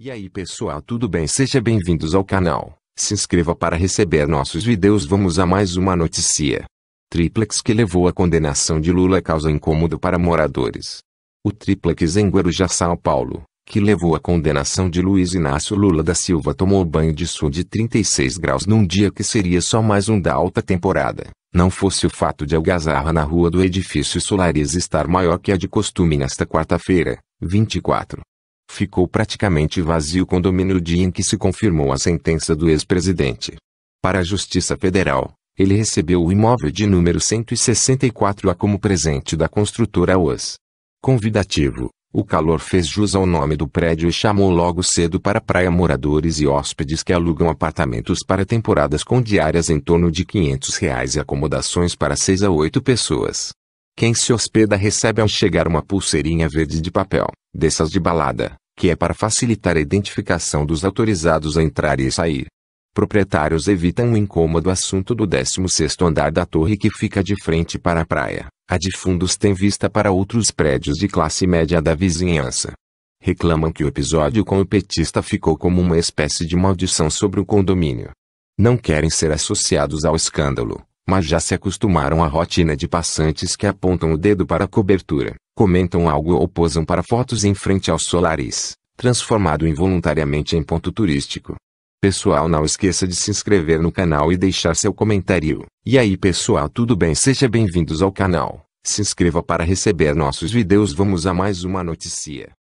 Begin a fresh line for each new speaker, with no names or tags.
E aí pessoal tudo bem seja bem-vindos ao canal, se inscreva para receber nossos vídeos vamos a mais uma notícia. Triplex que levou a condenação de Lula causa incômodo para moradores. O triplex em Guarujá, São Paulo, que levou a condenação de Luiz Inácio Lula da Silva tomou banho de sul de 36 graus num dia que seria só mais um da alta temporada, não fosse o fato de algazarra na rua do edifício Solaris estar maior que a de costume nesta quarta-feira, 24 ficou praticamente vazio o condomínio dia em que se confirmou a sentença do ex-presidente. Para a Justiça Federal, ele recebeu o imóvel de número 164A como presente da construtora OAS. Convidativo, o calor fez jus ao nome do prédio e chamou logo cedo para a praia moradores e hóspedes que alugam apartamentos para temporadas com diárias em torno de 500 reais e acomodações para 6 a 8 pessoas. Quem se hospeda recebe ao chegar uma pulseirinha verde de papel, dessas de balada, que é para facilitar a identificação dos autorizados a entrar e sair. Proprietários evitam o incômodo assunto do 16º andar da torre que fica de frente para a praia. A de fundos tem vista para outros prédios de classe média da vizinhança. Reclamam que o episódio com o petista ficou como uma espécie de maldição sobre o condomínio. Não querem ser associados ao escândalo, mas já se acostumaram à rotina de passantes que apontam o dedo para a cobertura comentam algo ou posam para fotos em frente ao Solaris, transformado involuntariamente em ponto turístico. Pessoal, não esqueça de se inscrever no canal e deixar seu comentário. E aí, pessoal, tudo bem? Seja bem-vindos ao canal. Se inscreva para receber nossos vídeos. Vamos a mais uma notícia.